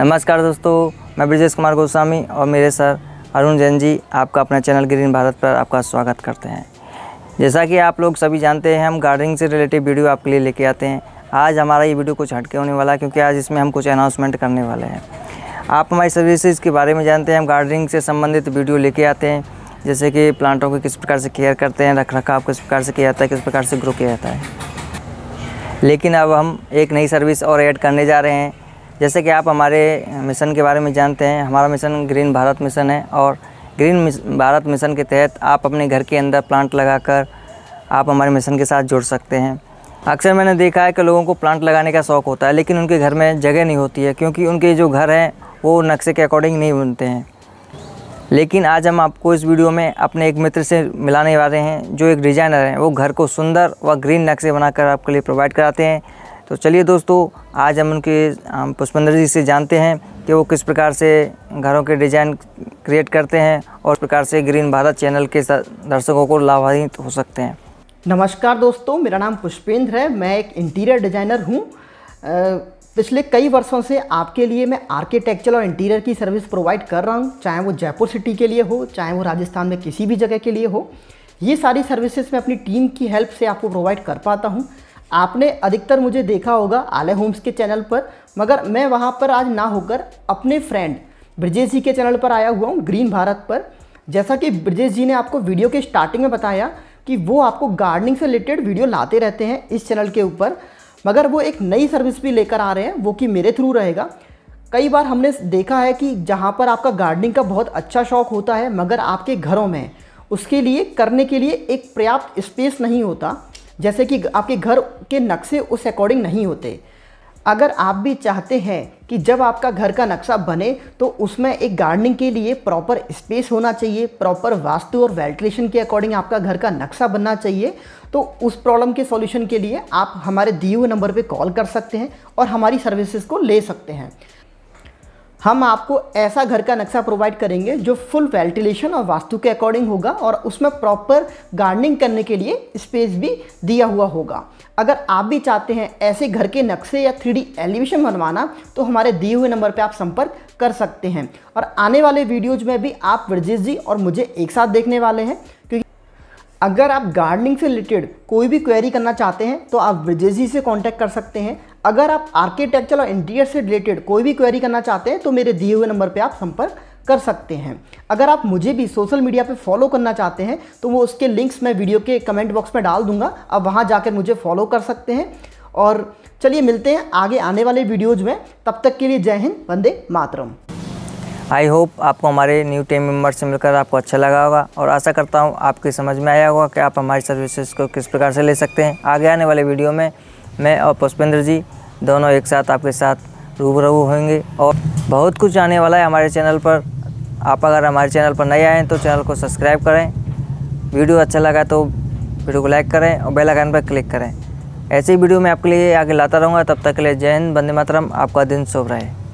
नमस्कार दोस्तों मैं ब्रजेश कुमार गोस्वामी और मेरे सर अरुण जैन जी आपका अपना चैनल ग्रीन भारत पर आपका स्वागत करते हैं जैसा कि आप लोग सभी जानते हैं हम गार्डनिंग से रिलेटेड वीडियो आपके लिए लेके आते हैं आज हमारा ये वीडियो कुछ हटके होने वाला है क्योंकि आज इसमें हम कुछ अनाउंसमेंट करने वाले हैं आप हमारी सर्विसेज के बारे में जानते हैं हम गार्डनिंग से संबंधित वीडियो लेके आते हैं जैसे कि प्लांटों को किस प्रकार से केयर करते हैं रख रखाव किस प्रकार से किया जाता है किस प्रकार से ग्रो किया जाता है लेकिन अब हम एक नई सर्विस और ऐड करने जा रहे हैं जैसे कि आप हमारे मिशन के बारे में जानते हैं हमारा मिशन ग्रीन भारत मिशन है और ग्रीन भारत मिशन के तहत आप अपने घर के अंदर प्लांट लगाकर आप हमारे मिशन के साथ जुड़ सकते हैं अक्सर मैंने देखा है कि लोगों को प्लांट लगाने का शौक़ होता है लेकिन उनके घर में जगह नहीं होती है क्योंकि उनके जो घर हैं वो नक्शे के अकॉर्डिंग नहीं बनते हैं लेकिन आज हम आपको इस वीडियो में अपने एक मित्र से मिलाने वाले हैं जो एक डिज़ाइनर हैं वो घर को सुंदर व ग्रीन नक्शे बनाकर आपके लिए प्रोवाइड कराते हैं तो चलिए दोस्तों आज हम उनके पुष्पेंद्र जी से जानते हैं कि वो किस प्रकार से घरों के डिज़ाइन क्रिएट करते हैं और किस प्रकार से ग्रीन भारत चैनल के दर्शकों को लाभान्वित हो सकते हैं नमस्कार दोस्तों मेरा नाम पुष्पेंद्र है मैं एक इंटीरियर डिज़ाइनर हूँ पिछले कई वर्षों से आपके लिए मैं आर्किटेक्चर और इंटीरियर की सर्विस प्रोवाइड कर रहा हूँ चाहे वो जयपुर सिटी के लिए हो चाहे वो राजस्थान में किसी भी जगह के लिए हो ये सारी सर्विसेज मैं अपनी टीम की हेल्प से आपको प्रोवाइड कर पाता हूँ आपने अधिकतर मुझे देखा होगा आले होम्स के चैनल पर मगर मैं वहाँ पर आज ना होकर अपने फ्रेंड ब्रजेश जी के चैनल पर आया हुआ हूँ ग्रीन भारत पर जैसा कि ब्रजेश जी ने आपको वीडियो के स्टार्टिंग में बताया कि वो आपको गार्डनिंग से रिलेटेड वीडियो लाते रहते हैं इस चैनल के ऊपर मगर वो एक नई सर्विस भी लेकर आ रहे हैं वो कि मेरे थ्रू रहेगा कई बार हमने देखा है कि जहाँ पर आपका गार्डनिंग का बहुत अच्छा शौक होता है मगर आपके घरों में उसके लिए करने के लिए एक पर्याप्त स्पेस नहीं होता जैसे कि आपके घर के नक्शे उस अकॉर्डिंग नहीं होते अगर आप भी चाहते हैं कि जब आपका घर का नक्शा बने तो उसमें एक गार्डनिंग के लिए प्रॉपर स्पेस होना चाहिए प्रॉपर वास्तु और वेल्ट्रेशन के अकॉर्डिंग आपका घर का नक्शा बनना चाहिए तो उस प्रॉब्लम के सॉल्यूशन के लिए आप हमारे दिए हुए नंबर पे कॉल कर सकते हैं और हमारी सर्विसेज को ले सकते हैं हम आपको ऐसा घर का नक्शा प्रोवाइड करेंगे जो फुल वेंटिलेशन और वास्तु के अकॉर्डिंग होगा और उसमें प्रॉपर गार्डनिंग करने के लिए स्पेस भी दिया हुआ होगा अगर आप भी चाहते हैं ऐसे घर के नक्शे या थ्री डी एलिवेशन बनवाना तो हमारे दिए हुए नंबर पर आप संपर्क कर सकते हैं और आने वाले वीडियोज़ में भी आप ब्रजेश जी और मुझे एक साथ देखने वाले हैं क्योंकि अगर आप गार्डनिंग से रिलेटेड कोई भी क्वेरी करना चाहते हैं तो आप ब्रजेश जी से कॉन्टैक्ट कर सकते हैं अगर आप आर्किटेक्चर और इंटीरियर से रिलेटेड कोई भी क्वेरी करना चाहते हैं तो मेरे दिए हुए नंबर पर आप संपर्क कर सकते हैं अगर आप मुझे भी सोशल मीडिया पे फॉलो करना चाहते हैं तो वो उसके लिंक्स मैं वीडियो के कमेंट बॉक्स में डाल दूंगा आप वहाँ जाकर मुझे फॉलो कर सकते हैं और चलिए मिलते हैं आगे आने वाले वीडियोज़ में तब तक के लिए जय हिंद वंदे मातरम आई होप आपको हमारे न्यू टीम मेम्बर से मिलकर आपको अच्छा लगा होगा और आशा करता हूँ आपकी समझ में आया होगा कि आप हमारी सर्विसेज को किस प्रकार से ले सकते हैं आगे आने वाले वीडियो में मैं और पुष्पेंद्र जी दोनों एक साथ आपके साथ रूबरू होंगे और बहुत कुछ आने वाला है हमारे चैनल पर आप अगर हमारे चैनल पर नए आएँ तो चैनल को सब्सक्राइब करें वीडियो अच्छा लगा तो वीडियो को लाइक करें और बेल आइकन पर क्लिक करें ऐसे ही वीडियो मैं आपके लिए आगे लाता रहूँगा तब तक के लिए जय हिंद बंदे मातरम आपका दिन शुभ रहे